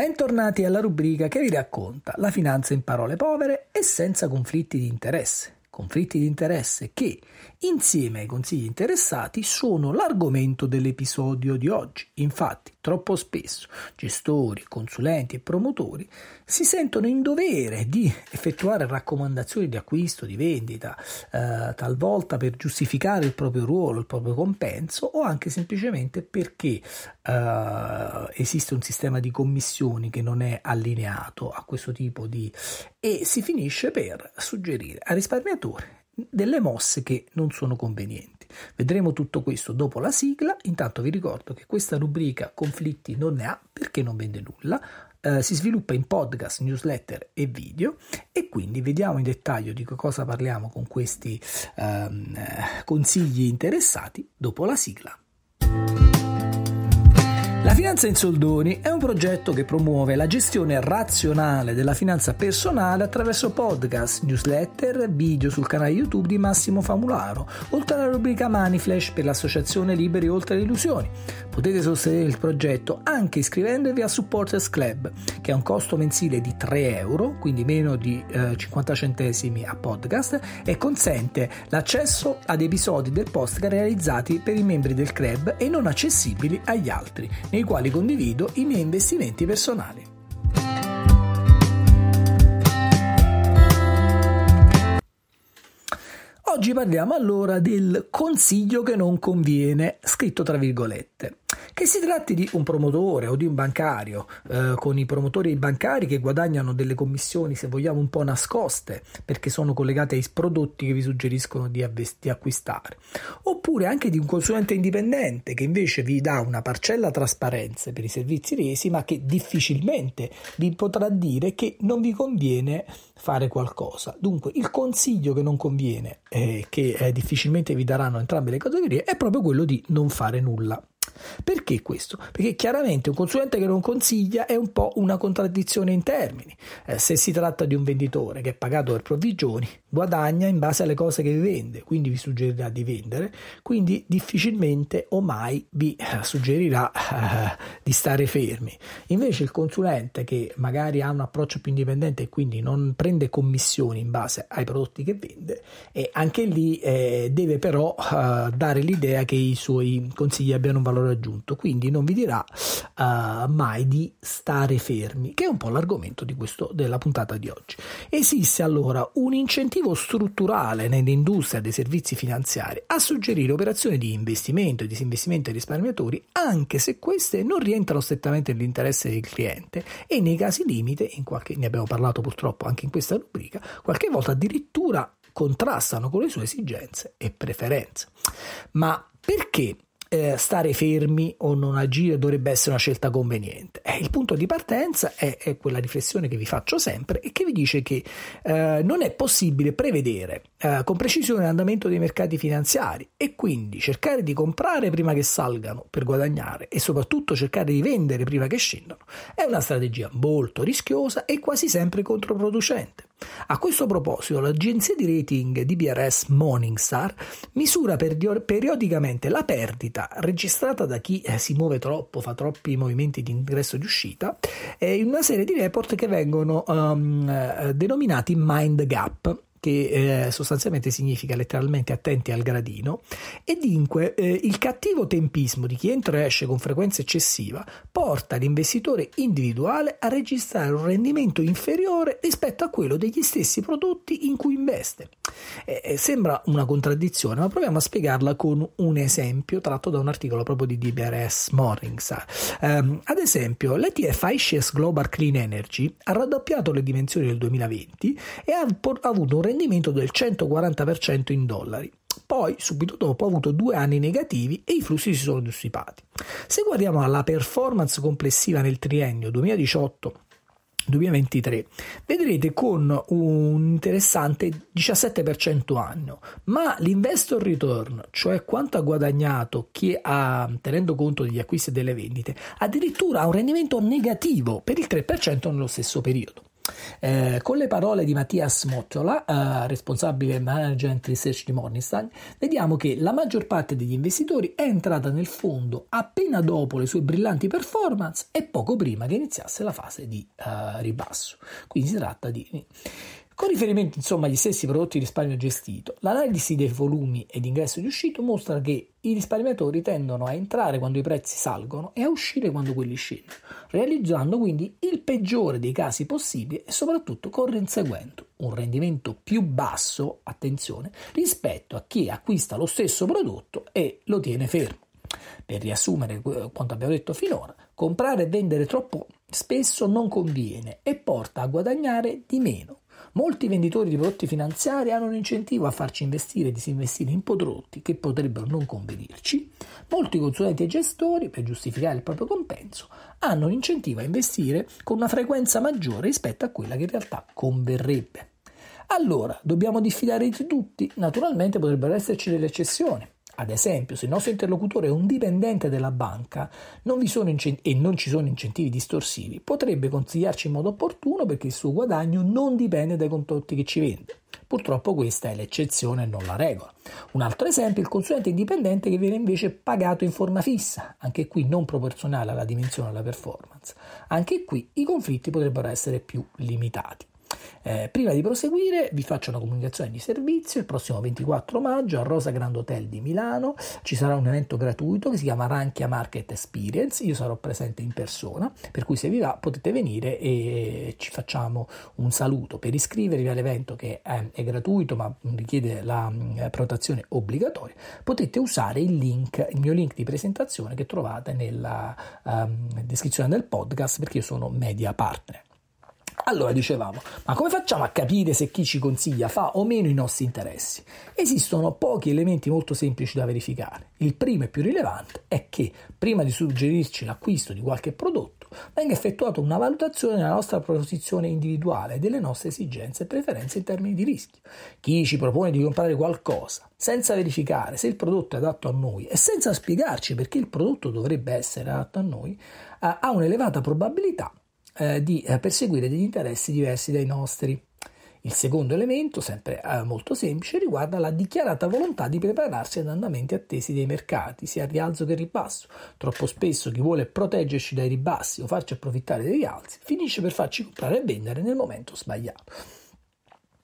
Bentornati alla rubrica che vi racconta la finanza in parole povere e senza conflitti di interesse. Conflitti di interesse che, insieme ai consigli interessati, sono l'argomento dell'episodio di oggi. Infatti, troppo spesso gestori, consulenti e promotori si sentono in dovere di effettuare raccomandazioni di acquisto, di vendita, eh, talvolta per giustificare il proprio ruolo, il proprio compenso o anche semplicemente perché eh, esiste un sistema di commissioni che non è allineato a questo tipo di... e si finisce per suggerire al risparmiatore delle mosse che non sono convenienti. Vedremo tutto questo dopo la sigla, intanto vi ricordo che questa rubrica conflitti non ne ha perché non vende nulla, eh, si sviluppa in podcast, newsletter e video e quindi vediamo in dettaglio di cosa parliamo con questi ehm, eh, consigli interessati dopo la sigla. La finanza in soldoni è un progetto che promuove la gestione razionale della finanza personale attraverso podcast, newsletter, video sul canale YouTube di Massimo Famularo, oltre alla rubrica Money Flash per l'associazione Liberi Oltre le Illusioni. Potete sostenere il progetto anche iscrivendovi a Supporters Club, che ha un costo mensile di 3 euro, quindi meno di eh, 50 centesimi a podcast, e consente l'accesso ad episodi del podcast realizzati per i membri del club e non accessibili agli altri. Nei nei quali condivido i miei investimenti personali. Oggi parliamo allora del consiglio che non conviene, scritto tra virgolette. Che si tratti di un promotore o di un bancario, eh, con i promotori e i bancari che guadagnano delle commissioni, se vogliamo, un po' nascoste, perché sono collegate ai prodotti che vi suggeriscono di, avvest- di acquistare. Oppure anche di un consulente indipendente che invece vi dà una parcella trasparenza per i servizi resi, ma che difficilmente vi potrà dire che non vi conviene fare qualcosa. Dunque, il consiglio che non conviene, eh, che eh, difficilmente vi daranno entrambe le categorie, è proprio quello di non fare nulla. Perché questo? Perché chiaramente un consulente che non consiglia è un po' una contraddizione in termini. Eh, se si tratta di un venditore che è pagato per provvigioni, guadagna in base alle cose che vi vende, quindi vi suggerirà di vendere, quindi difficilmente o mai vi eh, suggerirà eh, di stare fermi. Invece il consulente che magari ha un approccio più indipendente e quindi non prende commissioni in base ai prodotti che vende, e anche lì eh, deve però eh, dare l'idea che i suoi consigli abbiano un valore raggiunto, quindi non vi dirà uh, mai di stare fermi, che è un po' l'argomento questo, della puntata di oggi. Esiste allora un incentivo strutturale nell'industria dei servizi finanziari a suggerire operazioni di investimento e disinvestimento ai risparmiatori, anche se queste non rientrano strettamente nell'interesse del cliente e nei casi limite, in qualche, ne abbiamo parlato purtroppo anche in questa rubrica, qualche volta addirittura contrastano con le sue esigenze e preferenze. Ma perché eh, stare fermi o non agire dovrebbe essere una scelta conveniente. Eh, il punto di partenza è, è, quella riflessione che vi faccio sempre e che vi dice che eh, non è possibile prevedere eh, con precisione l'andamento dei mercati finanziari e quindi cercare di comprare prima che salgano per guadagnare e soprattutto cercare di vendere prima che scendano è una strategia molto rischiosa e quasi sempre controproducente. A questo proposito, l'agenzia di rating DBRS Morningstar misura periodicamente la perdita registrata da chi eh, si muove troppo, fa troppi movimenti di ingresso e di uscita, eh, in una serie di report che vengono um, denominati mind gap che eh, sostanzialmente significa letteralmente attenti al gradino, e dunque eh, il cattivo tempismo di chi entra e esce con frequenza eccessiva porta l'investitore individuale a registrare un rendimento inferiore rispetto a quello degli stessi prodotti in cui investe. Eh, eh sembra una contraddizione, ma proviamo a spiegarla con un esempio tratto da un articolo proprio di DBRS Morningstar. Ehm, ad esempio, l'ETF iShares Global Clean Energy ha raddoppiato le dimensioni del 2020 e ha, por- ha avuto un rendimento del 140% in dollari. Poi, subito dopo, ha avuto due anni negativi e i flussi si sono dissipati. Se guardiamo alla performance complessiva nel triennio 2018 2023 vedrete con un interessante 17% anno ma l'investor return cioè quanto ha guadagnato chi ha tenendo conto degli acquisti e delle vendite addirittura ha un rendimento negativo per il 3% nello stesso periodo eh, con le parole di Mattias Mottola, eh, responsabile management research di Morningstar, vediamo che la maggior parte degli investitori è entrata nel fondo appena dopo le sue brillanti performance e poco prima che iniziasse la fase di eh, ribasso. Quindi si tratta di con riferimento insomma agli stessi prodotti di risparmio gestito, l'analisi dei volumi ed ingresso di uscito mostra che i risparmiatori tendono a entrare quando i prezzi salgono e a uscire quando quelli scendono, realizzando quindi il peggiore dei casi possibili e soprattutto conseguendo un rendimento più basso, attenzione, rispetto a chi acquista lo stesso prodotto e lo tiene fermo. Per riassumere eh, quanto abbiamo detto finora, comprare e vendere troppo spesso non conviene e porta a guadagnare di meno Molti venditori di prodotti finanziari hanno un incentivo a farci investire e disinvestire in prodotti che potrebbero non convenirci. Molti consulenti e gestori, per giustificare il proprio compenso, hanno un incentivo a investire con una frequenza maggiore rispetto a quella che in realtà converrebbe. Allora, dobbiamo diffidare di tutti? Naturalmente potrebbero esserci delle eccezioni. Ad esempio, se il nostro interlocutore è un dipendente della banca non incent- e non ci sono incentivi distorsivi, potrebbe consigliarci in modo opportuno perché il suo guadagno non dipende dai contotti che ci vende. Purtroppo questa è l'eccezione e non la regola. Un altro esempio è il consulente indipendente che viene invece pagato in forma fissa, anche qui non proporzionale alla dimensione della performance. Anche qui i conflitti potrebbero essere più limitati. Eh, prima di proseguire vi faccio una comunicazione di servizio, il prossimo 24 maggio al Rosa Grand Hotel di Milano ci sarà un evento gratuito che si chiama Ranchia Market Experience, io sarò presente in persona, per cui se vi va potete venire e ci facciamo un saluto. Per iscrivervi all'evento che è, è gratuito ma richiede la eh, prenotazione obbligatoria, potete usare il link, il mio link di presentazione che trovate nella eh, descrizione del podcast perché io sono media partner. Allora dicevamo, ma come facciamo a capire se chi ci consiglia fa o meno i nostri interessi? Esistono pochi elementi molto semplici da verificare. Il primo e più rilevante è che prima di suggerirci l'acquisto di qualche prodotto venga effettuata una valutazione della nostra posizione individuale e delle nostre esigenze e preferenze in termini di rischio. Chi ci propone di comprare qualcosa senza verificare se il prodotto è adatto a noi e senza spiegarci perché il prodotto dovrebbe essere adatto a noi eh, ha un'elevata probabilità eh, di eh, perseguire degli interessi diversi dai nostri. Il secondo elemento, sempre eh, molto semplice, riguarda la dichiarata volontà di prepararsi ad andamenti attesi dei mercati, sia rialzo che ribasso. Troppo spesso chi vuole proteggerci dai ribassi o farci approfittare dei rialzi finisce per farci comprare e vendere nel momento sbagliato.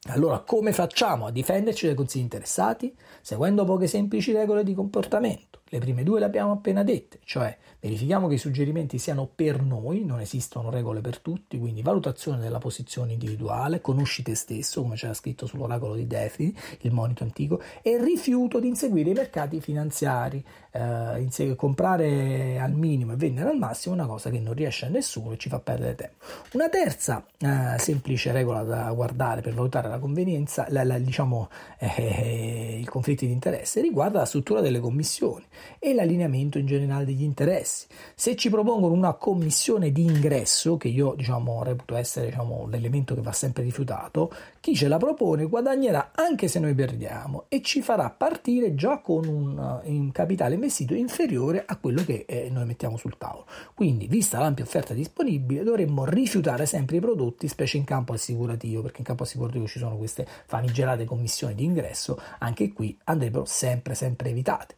Allora, come facciamo a difenderci dai consigli interessati? Seguendo poche semplici regole di comportamento. Le prime due le abbiamo appena dette, cioè verifichiamo che i suggerimenti siano per noi, non esistono regole per tutti, quindi valutazione della posizione individuale, conosci te stesso, come c'era scritto sull'oracolo di Delphi, il monito antico, e rifiuto di inseguire i mercati finanziari, eh, inse- comprare al minimo e vendere al massimo è una cosa che non riesce a nessuno e ci fa perdere tempo. Una terza eh, semplice regola da guardare per valutare la convenienza, la, la, diciamo eh, eh i conflitti di interesse, riguarda la struttura delle commissioni e l'allineamento in generale degli interessi. Se ci propongono una commissione di ingresso, che io diciamo reputo essere diciamo, l'elemento che va sempre rifiutato, chi ce la propone guadagnerà anche se noi perdiamo e ci farà partire già con un, un eh, capitale investito inferiore a quello che eh, noi mettiamo sul tavolo. Quindi, vista l'ampia offerta disponibile, dovremmo rifiutare sempre i prodotti, specie in campo assicurativo, perché in campo assicurativo ci sono queste famigerate commissioni di ingresso, anche qui andrebbero sempre sempre evitate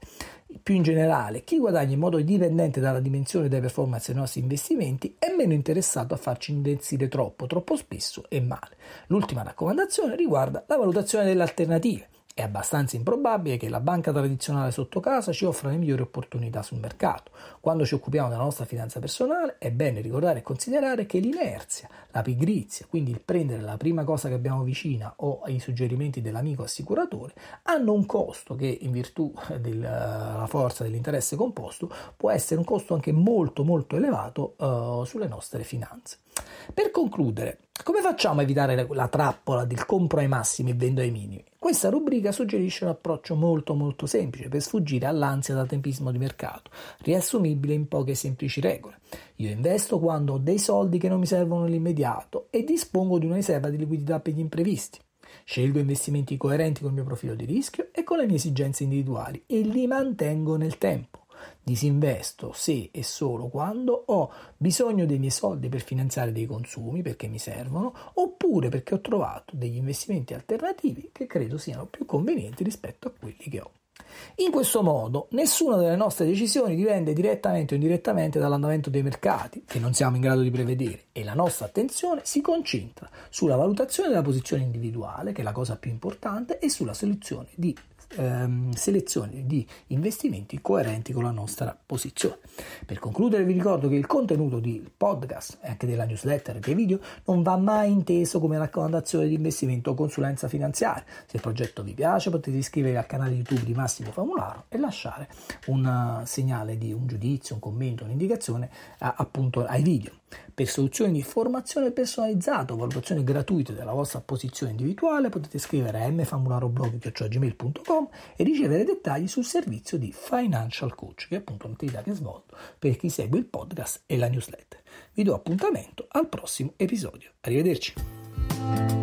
più in generale, chi guadagna in modo dipendente dalla dimensione delle performance dei nostri investimenti è meno interessato a farci investire troppo, troppo spesso e male. L'ultima raccomandazione riguarda la valutazione delle alternative. È abbastanza improbabile che la banca tradizionale sotto casa ci offra le migliori opportunità sul mercato. Quando ci occupiamo della nostra finanza personale è bene ricordare e considerare che l'inerzia, la pigrizia, quindi il prendere la prima cosa che abbiamo vicina o i suggerimenti dell'amico assicuratore, hanno un costo che in virtù della forza dell'interesse composto può essere un costo anche molto molto elevato eh, sulle nostre finanze. Per concludere, come facciamo a evitare la, trappola del compro ai massimi e vendo ai minimi? Questa rubrica suggerisce un approccio molto molto semplice per sfuggire all'ansia dal tempismo di mercato, riassumibile in poche semplici regole. Io investo quando ho dei soldi che non mi servono nell'immediato e dispongo di una riserva di liquidità per gli imprevisti. Scelgo investimenti coerenti con il mio profilo di rischio e con le mie esigenze individuali e li mantengo nel tempo disinvesto se e solo quando ho bisogno dei miei soldi per finanziare dei consumi perché mi servono, oppure perché ho trovato degli investimenti alternativi che credo siano più convenienti rispetto a quelli che ho. In questo modo nessuna delle nostre decisioni dipende direttamente o indirettamente dall'andamento dei mercati, che non siamo in grado di prevedere, e la nostra attenzione si concentra sulla valutazione della posizione individuale, che è la cosa più importante, e sulla soluzione di ehm, selezione di investimenti coerenti con la nostra posizione. Per concludere vi ricordo che il contenuto del podcast e anche della newsletter e dei video non va mai inteso come raccomandazione di investimento o consulenza finanziaria. Se il progetto vi piace potete iscrivervi al canale YouTube di Massimo Famularo e lasciare un eh, segnale di un giudizio, un commento, un'indicazione a, eh, appunto ai video. Per soluzioni di formazione personalizzata o valutazioni gratuite della vostra posizione individuale potete scrivere a mfamularoblog.gmail.com e ricevere dettagli sul servizio di Financial Coach, che è appunto un'attività che svolgo per chi segue il podcast e la newsletter. Vi do appuntamento al prossimo episodio. Arrivederci.